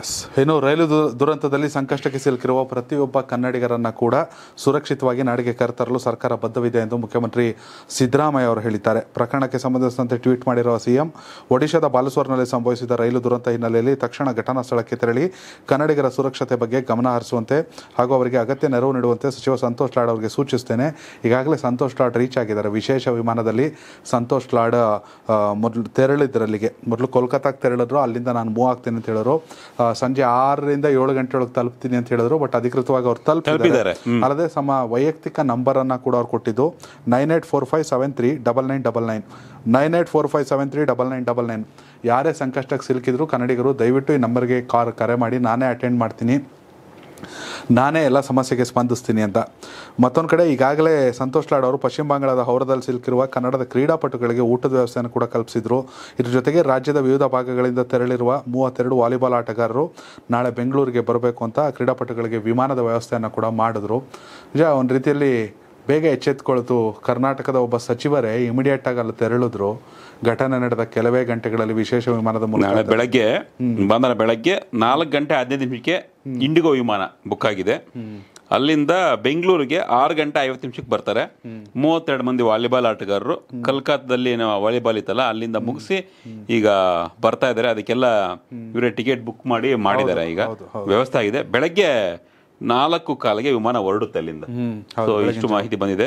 S ಇನ್ನು ರೈಲು ದುರಂತದಲ್ಲಿ ಸಂಕಷ್ಟಕ್ಕೆ ಸಿಲುಕಿರುವ ಪ್ರತಿಯೊಬ್ಬ ಕನ್ನಡಿಗರನ್ನ ಕೂಡ ಸುರಕ್ಷಿತವಾಗಿ ನಾಡಿಗೆ ಕರೆತರಲು ಸರ್ಕಾರ ಬದ್ಧವಿದೆ ಎಂದು ಮುಖ್ಯಮಂತ್ರಿ ಸಿದ್ದರಾಮಯ್ಯ ಅವರು ಹೇಳಿದ್ದಾರೆ ಪ್ರಕರಣಕ್ಕೆ ಸಂಬಂಧಿಸಿದಂತೆ ಟ್ವೀಟ್ ಮಾಡಿರುವ ಸಿಎಂ ಒಡಿಶಾದ ಬಾಲಸೋರ್ನಲ್ಲಿ ಸಂಭವಿಸಿದ ರೈಲು ದುರಂತ ಹಿನ್ನೆಲೆಯಲ್ಲಿ ತಕ್ಷಣ ಘಟನಾ ಸ್ಥಳಕ್ಕೆ ತೆರಳಿ ಕನ್ನಡಿಗರ ಸುರಕ್ಷತೆ ಬಗ್ಗೆ ಗಮನ ಹರಿಸುವಂತೆ ಹಾಗೂ ಅವರಿಗೆ ಅಗತ್ಯ ನೆರವು ನೀಡುವಂತೆ ಸಚಿವ ಸಂತೋಷ್ ಲಾಡ್ ಅವರಿಗೆ ಸೂಚಿಸುತ್ತೇನೆ ಈಗಾಗಲೇ ಸಂತೋಷ್ ಲಾಡ್ ರೀಚ್ ಆಗಿದ್ದಾರೆ ವಿಶೇಷ ವಿಮಾನದಲ್ಲಿ ಸಂತೋಷ್ ಲಾಡ್ ಮೊದಲು ತೆರಳಿದ್ರಲ್ಲಿಗೆ ಮೊದಲು ಕೋಲ್ಕತ್ತಾಗೆ ತೆರಳಿದ್ರು ಅಲ್ಲಿಂದ ನಾನು ಮೂವ್ ಆಗ್ತೇನೆ ಅಂತ ಹೇಳಿದ್ರು ಸಂಜೆ ಆರರಿಂದ ಏಳು ಗಂಟೆ ಒಳಗೆ ತಲುಪ್ತೀನಿ ಅಂತ ಹೇಳಿದ್ರು ಬಟ್ ಅಧಿಕೃತವಾಗಿ ಅವ್ರು ತಲುಪಿದ್ದಾರೆ ಅಲ್ಲದೆ ಸಮ ವೈಯಕ್ತಿಕ ನಂಬರ್ ಅನ್ನ ಕೂಡ ಅವ್ರು ಕೊಟ್ಟಿದ್ದು nine eight four five seven three double nine double nine nine eight four five seven three double nine double nine ಯಾರೇ ಸಂಕಷ್ಟಕ್ಕೆ ಸಿಲುಕಿದ್ರು ಕನ್ನಡಿಗರು ದಯವಿಟ್ಟು ಈ ನಂಬರ್ಗೆ ಕಾರ್ ಕರೆ ಮಾಡಿ ನಾನೇ ಅಟೆಂಡ್ ಮಾಡ್ತೀನಿ ನಾನೇ ಎಲ್ಲ ಸಮಸ್ಯೆಗೆ ಸ್ಪಂದಿಸ್ತೀನಿ ಅಂತ ಮತ್ತೊಂದು ಕಡೆ ಈಗಾಗಲೇ ಸಂತೋಷ್ ಲಾಡ್ ಅವರು ಪಶ್ಚಿಮ ಬಂಗಾಳದ ಹೌರದಲ್ಲಿ ಸಿಲುಕಿರುವ ಕನ್ನಡದ ಕ್ರೀಡಾಪಟುಗಳಿಗೆ ಊಟದ ವ್ಯವಸ್ಥೆಯನ್ನು ಕೂಡ ಕಲ್ಪಿಸಿದರು ಇದ್ರ ಜೊತೆಗೆ ರಾಜ್ಯದ ವಿವಿಧ ಭಾಗಗಳಿಂದ ತೆರಳಿರುವ ಮೂವತ್ತೆರಡು ವಾಲಿಬಾಲ್ ಆಟಗಾರರು ನಾಳೆ ಬೆಂಗಳೂರಿಗೆ ಬರಬೇಕು ಅಂತ ಕ್ರೀಡಾಪಟುಗಳಿಗೆ ವಿಮಾನದ ವ್ಯವಸ್ಥೆಯನ್ನು ಕೂಡ ಮಾಡಿದ್ರು ನಿಜ ಒಂದು ರೀತಿಯಲ್ಲಿ ಬೇಗ ಎಚ್ಚೆತ್ಕೊಳ್ತು ಕರ್ನಾಟಕದ ಒಬ್ಬ ಸಚಿವರೇ ಇಮಿಡಿಯೇಟ್ ಆಗಿ ಅಲ್ಲಿ ತೆರಳಿದ್ರು ಘಟನೆ ನಡೆದ ಕೆಲವೇ ಗಂಟೆಗಳಲ್ಲಿ ವಿಶೇಷ ವಿಮಾನದ ಮೂಲಕ ಬೆಳಗ್ಗೆ ಬಂದರೆ ಬೆಳಗ್ಗೆ ನಾಲ್ಕು ಗಂಟೆ ಹದಿನೈದು ನಿಮಿಷಕ್ಕೆ ಇಂಡಿಗೋ ವಿಮಾನ ಬುಕ್ ಆಗಿದೆ ಅಲ್ಲಿಂದ ಬೆಂಗಳೂರಿಗೆ ಆರು ಗಂಟೆ ಐವತ್ತು ನಿಮಿಷಕ್ಕೆ ಬರ್ತಾರೆ ಮೂವತ್ತೆರಡು ಮಂದಿ ವಾಲಿಬಾಲ್ ಆಟಗಾರರು ಕಲ್ಕತ್ತಾದಲ್ಲಿ ಏನೋ ವಾಲಿಬಾಲ್ ಇತ್ತಲ್ಲ ಅಲ್ಲಿಂದ ಮುಗಿಸಿ ಈಗ ಬರ್ತಾ ಇದ್ದಾರೆ ಅದಕ್ಕೆಲ್ಲ ಇವರೇ ಟಿಕೆಟ್ ಬುಕ್ ಮಾಡಿ ಮಾಡಿದ್ದಾರೆ ಈಗ ವ್ಯವಸ್ಥೆ ಆಗಿದೆ ಬೆಳಗ್ಗೆ ನಾಲ್ಕು ಕಾಲಿಗೆ ವಿಮಾನ ಹೊರಡುತ್ತೆ ಅಲ್ಲಿಂದ ಸೊ ಇಷ್ಟು ಮಾಹಿತಿ ಬಂದಿದೆ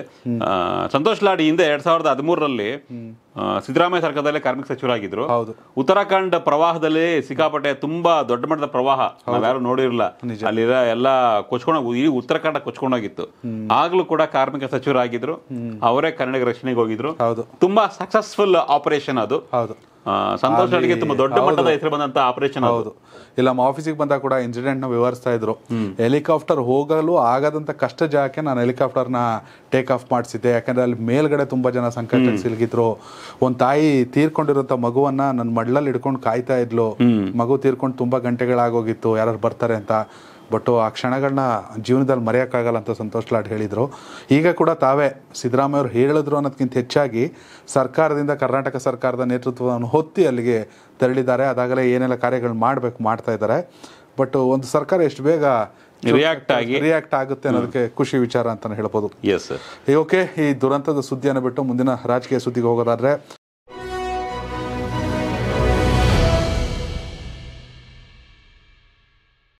ಸಂತೋಷ್ ಲಾಡಿ ಹಿಂದೆ ಎರಡ್ ಸಾವಿರದ ಹದಿಮೂರರಲ್ಲಿ ಸಿದ್ದರಾಮಯ್ಯ ಸರ್ಕಾರದಲ್ಲೇ ಕಾರ್ಮಿಕ ಸಚಿವರಾಗಿದ್ರು ಉತ್ತರಾಖಂಡ್ ಪ್ರವಾಹದಲ್ಲಿ ಸಿಕ್ಕಾಪಟ್ಟೆ ತುಂಬಾ ದೊಡ್ಡ ಮಟ್ಟದ ಪ್ರವಾಹ ಯಾರು ನೋಡಿರಲ್ಲ ಅಲ್ಲಿರೋ ಎಲ್ಲ ಕೊಚ್ಕೊಂಡೋಗ ಈ ಉತ್ತರಾಖಂಡ ಕೊಚ್ಕೊಂಡೋಗಿತ್ತು ಆಗ್ಲೂ ಕೂಡ ಕಾರ್ಮಿಕ ಸಚಿವರಾಗಿದ್ರು ಅವರೇ ಕನ್ನಡಿಗ ರಕ್ಷಣೆಗೆ ಹೋಗಿದ್ರು ತುಂಬಾ ಸಕ್ಸಸ್ಫುಲ್ ಆಪರೇಷನ್ ಅದು ಸಂತೋಷ್ ಅಡಿಗೆ ತುಂಬಾ ದೊಡ್ಡ ಮಟ್ಟದ ಹೆಸರು ಬಂದಂತ ಆಪರೇಷನ್ ಹೌದು ಇಲ್ಲ ನಮ್ಮ ಆಫೀಸಿಗೆ ಬಂದಾಗ ಕೂಡ ಇನ್ಸಿಡೆಂಟ್ ನ ವಿವರಿಸ್ತಾ ಇದ್ರು ಹೆಲಿಕಾಪ್ಟರ್ ಹೋಗಲು ಆಗದಂತ ಕಷ್ಟ ಜಾಗಕ್ಕೆ ನಾನು ಹೆಲಿಕಾಪ್ಟರ್ ನ ಟೇಕ್ ಆಫ್ ಮಾಡಿಸಿದ್ದೆ ಯಾಕಂದ್ರೆ ಅಲ್ಲಿ ಮೇಲ್ಗಡೆ ತುಂಬಾ ಜನ ಸಂಕಟ ಸಿಲುಕಿದ್ರು ಒಂದ್ ತಾಯಿ ತೀರ್ಕೊಂಡಿರುವಂತ ಮಗುವನ್ನ ನನ್ನ ಮಡ್ಲಲ್ಲಿ ಇಡ್ಕೊಂಡು ಕಾಯ್ತಾ ಇದ್ಲು ಮಗು ತೀರ್ಕೊಂಡು ತುಂಬಾ ಗಂಟೆಗಳಾಗೋಗಿತ್ತು ಯಾರು ಬರ್ತಾರೆ ಅಂತ ಬಟ್ ಆ ಕ್ಷಣಗಳನ್ನ ಜೀವನದಲ್ಲಿ ಮರೆಯೋಕ್ಕಾಗಲ್ಲ ಅಂತ ಸಂತೋಷ್ ಲಾಡ್ ಹೇಳಿದರು ಈಗ ಕೂಡ ತಾವೇ ಸಿದ್ದರಾಮಯ್ಯ ಅವರು ಹೇಳಿದ್ರು ಅನ್ನೋದಕ್ಕಿಂತ ಹೆಚ್ಚಾಗಿ ಸರ್ಕಾರದಿಂದ ಕರ್ನಾಟಕ ಸರ್ಕಾರದ ನೇತೃತ್ವವನ್ನು ಹೊತ್ತಿ ಅಲ್ಲಿಗೆ ತೆರಳಿದ್ದಾರೆ ಅದಾಗಲೇ ಏನೆಲ್ಲ ಕಾರ್ಯಗಳು ಮಾಡಬೇಕು ಮಾಡ್ತಾ ಇದ್ದಾರೆ ಬಟ್ ಒಂದು ಸರ್ಕಾರ ಎಷ್ಟು ಬೇಗ ರಿಯಾಕ್ಟ್ ಆಗಿ ರಿಯಾಕ್ಟ್ ಆಗುತ್ತೆ ಅನ್ನೋದಕ್ಕೆ ಖುಷಿ ವಿಚಾರ ಅಂತಲೇ ಹೇಳ್ಬೋದು ಎಸ್ ಓಕೆ ಈ ದುರಂತದ ಸುದ್ದಿಯನ್ನು ಬಿಟ್ಟು ಮುಂದಿನ ರಾಜಕೀಯ ಸುದ್ದಿಗೆ ಹೋಗೋದಾದ್ರೆ